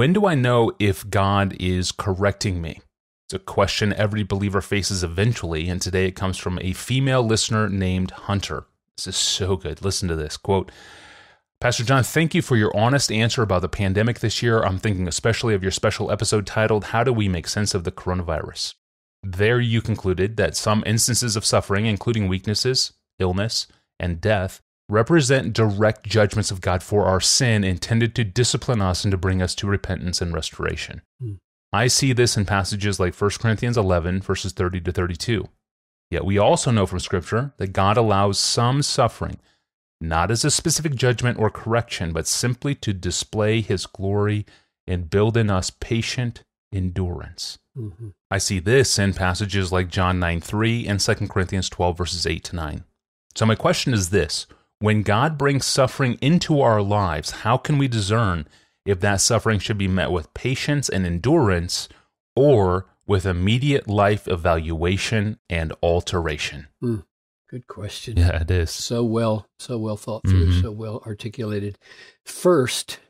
When do I know if God is correcting me? It's a question every believer faces eventually, and today it comes from a female listener named Hunter. This is so good. Listen to this quote. Pastor John, thank you for your honest answer about the pandemic this year. I'm thinking especially of your special episode titled, How Do We Make Sense of the Coronavirus? There you concluded that some instances of suffering, including weaknesses, illness, and death, represent direct judgments of God for our sin intended to discipline us and to bring us to repentance and restoration. Mm. I see this in passages like 1 Corinthians 11, verses 30 to 32. Yet we also know from Scripture that God allows some suffering, not as a specific judgment or correction, but simply to display His glory and build in us patient endurance. Mm-hmm. I see this in passages like John 9 3 and 2 Corinthians 12, verses 8 to 9. So, my question is this when God brings suffering into our lives, how can we discern if that suffering should be met with patience and endurance or with immediate life evaluation and alteration? Mm, good question. Yeah, it is. So well, so well thought through, mm-hmm. so well articulated. First,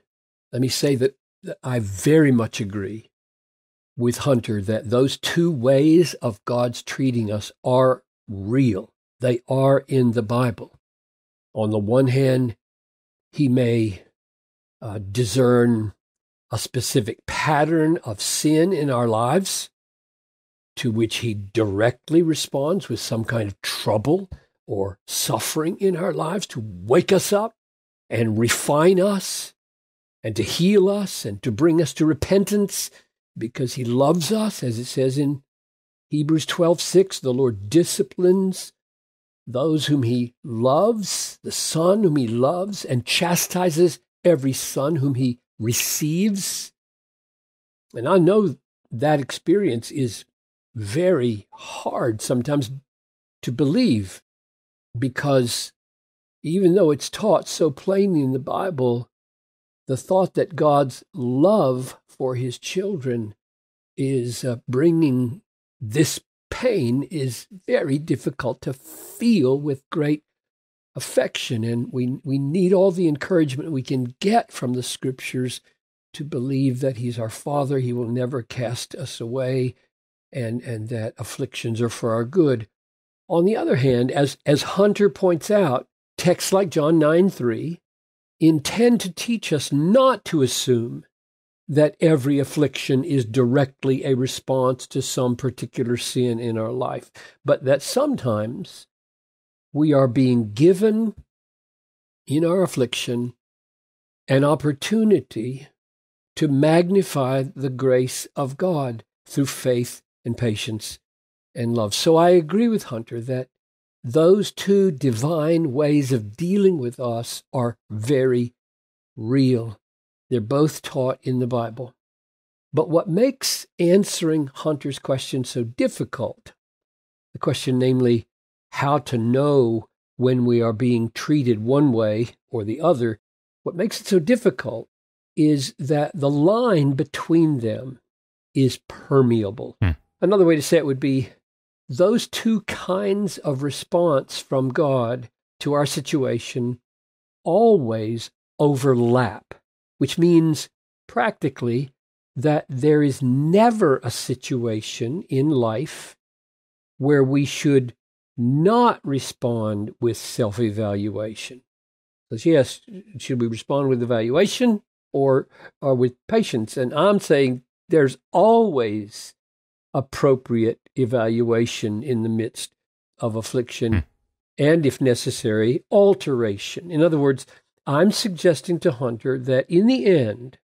let me say that I very much agree with Hunter that those two ways of God's treating us are real. They are in the Bible. On the one hand, he may uh, discern a specific pattern of sin in our lives to which he directly responds with some kind of trouble or suffering in our lives to wake us up and refine us and to heal us and to bring us to repentance because he loves us as it says in Hebrews 12:6 the Lord disciplines those whom he loves, the son whom he loves, and chastises every son whom he receives. And I know that experience is very hard sometimes to believe because even though it's taught so plainly in the Bible, the thought that God's love for his children is uh, bringing this pain is very difficult to feel with great affection. And we, we need all the encouragement we can get from the scriptures to believe that He's our Father, He will never cast us away, and, and that afflictions are for our good. On the other hand, as, as Hunter points out, texts like John 9 3 intend to teach us not to assume that every affliction is directly a response to some particular sin in our life, but that sometimes we are being given in our affliction an opportunity to magnify the grace of God through faith and patience and love. So I agree with Hunter that those two divine ways of dealing with us are very real. They're both taught in the Bible. But what makes answering Hunter's question so difficult, the question namely, how to know when we are being treated one way or the other, what makes it so difficult is that the line between them is permeable. Hmm. Another way to say it would be those two kinds of response from God to our situation always overlap which means practically that there is never a situation in life where we should not respond with self evaluation. yes, should we respond with evaluation or, or with patience? And I'm saying there's always appropriate evaluation in the midst of affliction hmm. and, if necessary, alteration. In other words, I'm suggesting to Hunter that in the end,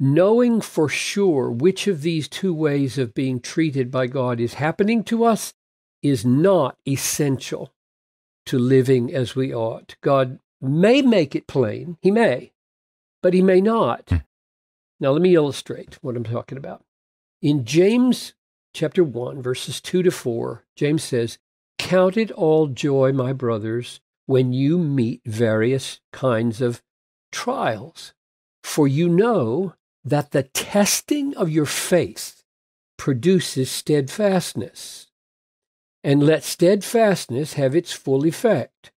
knowing for sure which of these two ways of being treated by God is happening to us is not essential to living as we ought. God may make it plain, He may, but He may not. Hmm. Now, let me illustrate what I'm talking about. In James chapter 1, verses 2 to 4, James says, Count it all joy, my brothers, when you meet various kinds of trials. For you know that the testing of your faith produces steadfastness. And let steadfastness have its full effect,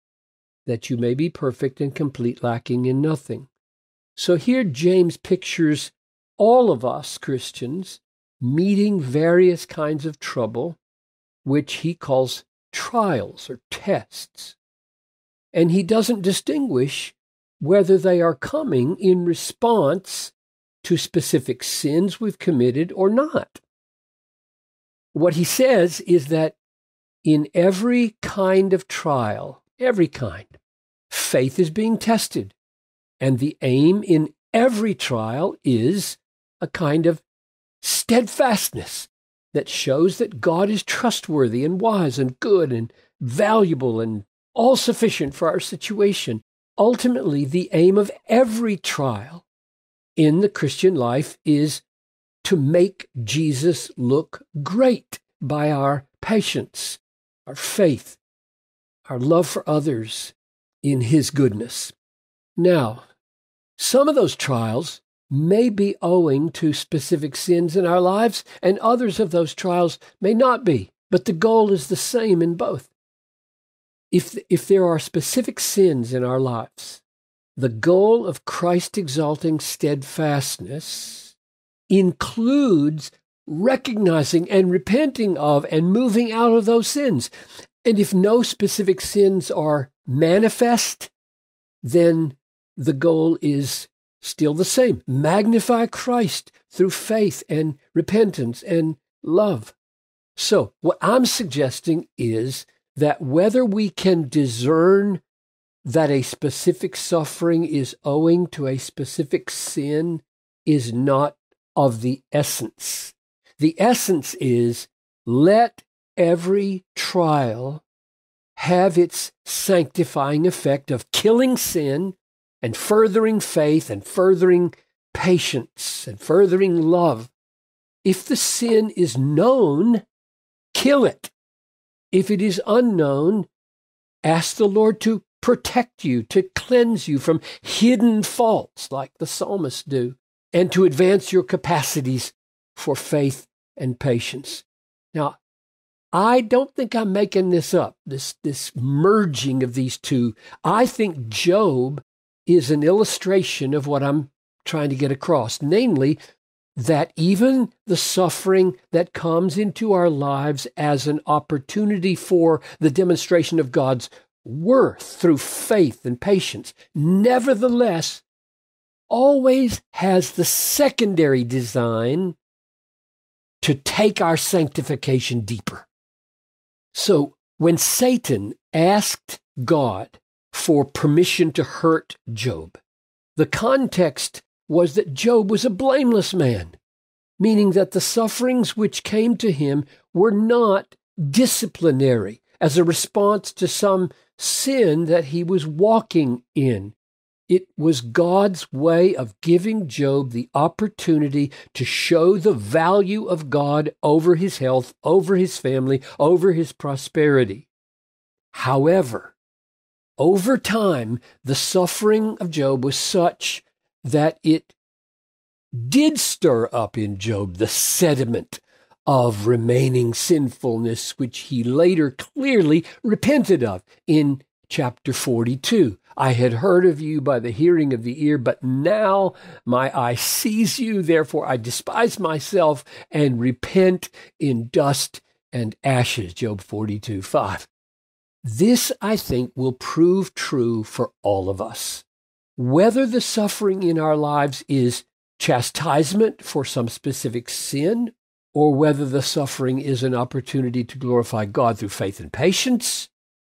that you may be perfect and complete, lacking in nothing. So here James pictures all of us Christians meeting various kinds of trouble, which he calls trials or tests and he doesn't distinguish whether they are coming in response to specific sins we've committed or not. What he says is that in every kind of trial, every kind, faith is being tested. And the aim in every trial is a kind of steadfastness that shows that God is trustworthy and wise and good and valuable and all sufficient for our situation. Ultimately, the aim of every trial in the Christian life is to make Jesus look great by our patience, our faith, our love for others in his goodness. Now, some of those trials may be owing to specific sins in our lives, and others of those trials may not be, but the goal is the same in both if, if there are specific sins in our lives, the goal of Christ exalting steadfastness includes recognizing and repenting of and moving out of those sins. And if no specific sins are manifest, then the goal is still the same magnify Christ through faith and repentance and love. So, what I'm suggesting is that whether we can discern that a specific suffering is owing to a specific sin is not of the essence. The essence is let every trial have its sanctifying effect of killing sin and furthering faith and furthering patience and furthering love. If the sin is known, kill it. If it is unknown, ask the Lord to protect you, to cleanse you from hidden faults like the psalmists do, and to advance your capacities for faith and patience. Now, I don't think I'm making this up, this, this merging of these two. I think Job is an illustration of what I'm trying to get across, namely that even the suffering that comes into our lives as an opportunity for the demonstration of God's worth through faith and patience, nevertheless, always has the secondary design to take our sanctification deeper. So when Satan asked God for permission to hurt Job, the context was that Job was a blameless man, meaning that the sufferings which came to him were not disciplinary as a response to some sin that he was walking in. It was God's way of giving Job the opportunity to show the value of God over his health, over his family, over his prosperity. However, over time, the suffering of Job was such that it did stir up in Job the sediment of remaining sinfulness, which he later clearly repented of in chapter 42. I had heard of you by the hearing of the ear, but now my eye sees you. Therefore, I despise myself and repent in dust and ashes. Job 42 5. This, I think, will prove true for all of us whether the suffering in our lives is chastisement for some specific sin or whether the suffering is an opportunity to glorify God through faith and patience.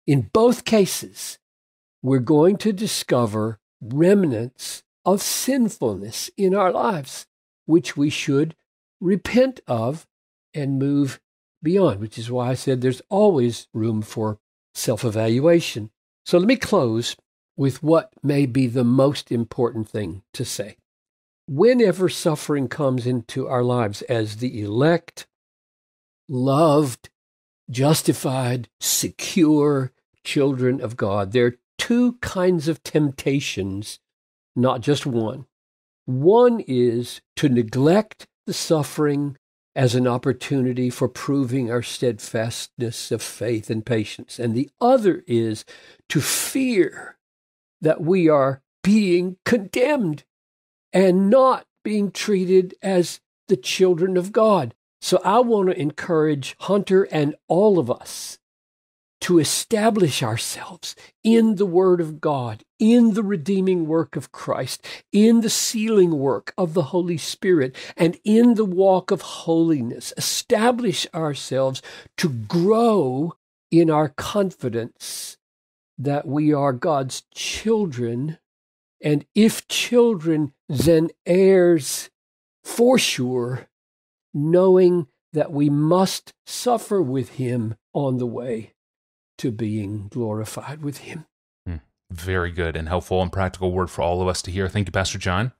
In both cases, we're going to discover remnants of sinfulness in our lives, which we should repent of and move beyond, which is why I said there's always room for self evaluation. So let me close with what may be the most important thing to say. Whenever suffering comes into our lives as the elect, loved, justified, secure children of God, there are two kinds of temptations, not just one. One is to neglect the suffering as an opportunity for proving our steadfastness of faith and patience. And the other is to fear that we are being condemned and not being treated as the children of God. So I want to encourage Hunter and all of us to establish ourselves in the Word of God, in the redeeming work of Christ, in the sealing work of the Holy Spirit, and in the walk of holiness. Establish ourselves to grow in our confidence that we are God's children, and if children, then heirs for sure, knowing that we must suffer with Him on the way to being glorified with Him. Hmm. Very good and helpful and practical word for all of us to hear. Thank you, Pastor John.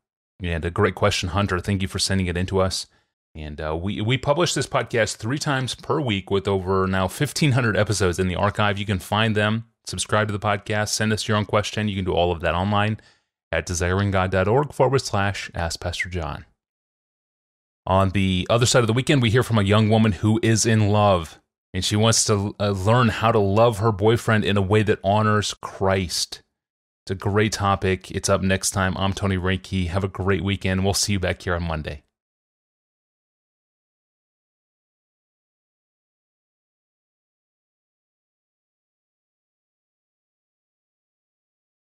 And a great question, Hunter. Thank you for sending it into us. And uh, we, we publish this podcast three times per week with over now 1,500 episodes in the archive. You can find them subscribe to the podcast, send us your own question. You can do all of that online at desiringgod.org forward slash ask Pastor John. On the other side of the weekend, we hear from a young woman who is in love and she wants to uh, learn how to love her boyfriend in a way that honors Christ. It's a great topic. It's up next time. I'm Tony Reinke. Have a great weekend. We'll see you back here on Monday.